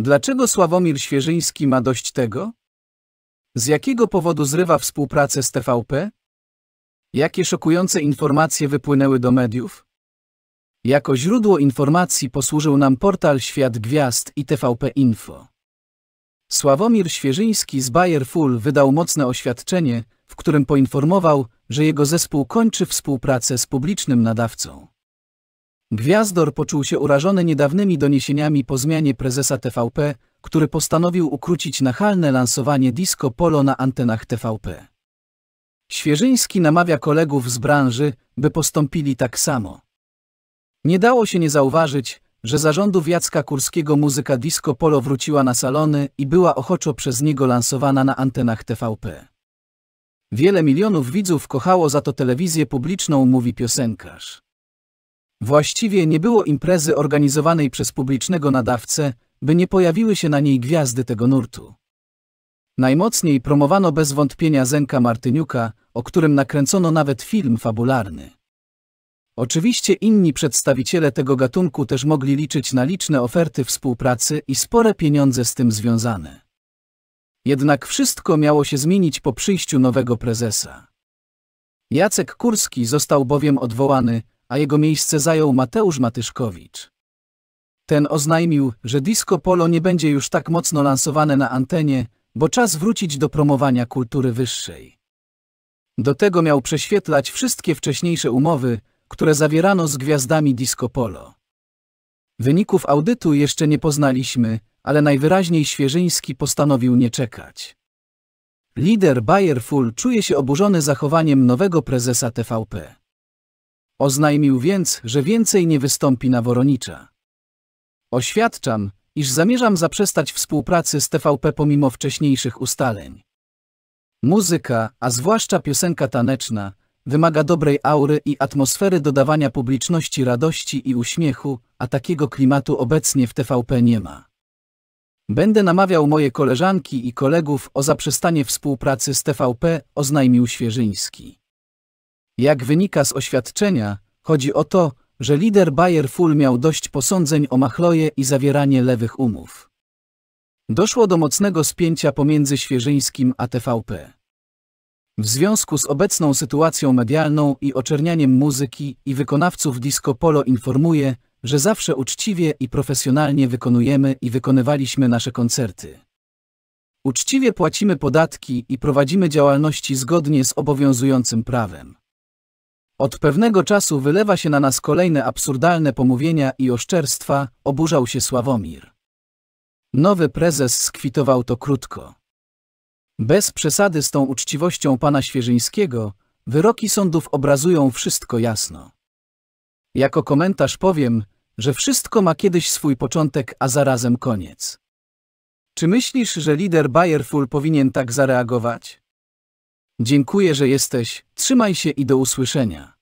Dlaczego Sławomir Świeżyński ma dość tego? Z jakiego powodu zrywa współpracę z TVP? Jakie szokujące informacje wypłynęły do mediów? Jako źródło informacji posłużył nam portal Świat Gwiazd i TVP Info. Sławomir Świeżyński z Bayer Full wydał mocne oświadczenie, w którym poinformował, że jego zespół kończy współpracę z publicznym nadawcą. Gwiazdor poczuł się urażony niedawnymi doniesieniami po zmianie prezesa TVP, który postanowił ukrócić nachalne lansowanie disco polo na antenach TVP. Świeżyński namawia kolegów z branży, by postąpili tak samo. Nie dało się nie zauważyć, że zarządów Jacka Kurskiego muzyka disco polo wróciła na salony i była ochoczo przez niego lansowana na antenach TVP. Wiele milionów widzów kochało za to telewizję publiczną, mówi piosenkarz. Właściwie nie było imprezy organizowanej przez publicznego nadawcę, by nie pojawiły się na niej gwiazdy tego nurtu. Najmocniej promowano bez wątpienia Zenka Martyniuka, o którym nakręcono nawet film fabularny. Oczywiście inni przedstawiciele tego gatunku też mogli liczyć na liczne oferty współpracy i spore pieniądze z tym związane. Jednak wszystko miało się zmienić po przyjściu nowego prezesa. Jacek Kurski został bowiem odwołany, a jego miejsce zajął Mateusz Matyszkowicz. Ten oznajmił, że disco polo nie będzie już tak mocno lansowane na antenie, bo czas wrócić do promowania kultury wyższej. Do tego miał prześwietlać wszystkie wcześniejsze umowy, które zawierano z gwiazdami disco polo. Wyników audytu jeszcze nie poznaliśmy, ale najwyraźniej Świeżyński postanowił nie czekać. Lider Bayer Full czuje się oburzony zachowaniem nowego prezesa TVP. Oznajmił więc, że więcej nie wystąpi na Woronicza. Oświadczam, iż zamierzam zaprzestać współpracy z TVP pomimo wcześniejszych ustaleń. Muzyka, a zwłaszcza piosenka taneczna, wymaga dobrej aury i atmosfery dodawania publiczności radości i uśmiechu, a takiego klimatu obecnie w TVP nie ma. Będę namawiał moje koleżanki i kolegów o zaprzestanie współpracy z TVP, oznajmił Świeżyński. Jak wynika z oświadczenia, chodzi o to, że lider Bayer Full miał dość posądzeń o machloje i zawieranie lewych umów. Doszło do mocnego spięcia pomiędzy Świeżyńskim a TVP. W związku z obecną sytuacją medialną i oczernianiem muzyki i wykonawców disco polo informuje, że zawsze uczciwie i profesjonalnie wykonujemy i wykonywaliśmy nasze koncerty. Uczciwie płacimy podatki i prowadzimy działalności zgodnie z obowiązującym prawem. Od pewnego czasu wylewa się na nas kolejne absurdalne pomówienia i oszczerstwa, oburzał się Sławomir. Nowy prezes skwitował to krótko. Bez przesady z tą uczciwością pana Świeżyńskiego, wyroki sądów obrazują wszystko jasno. Jako komentarz powiem, że wszystko ma kiedyś swój początek, a zarazem koniec. Czy myślisz, że lider Bayerful powinien tak zareagować? Dziękuję, że jesteś, trzymaj się i do usłyszenia.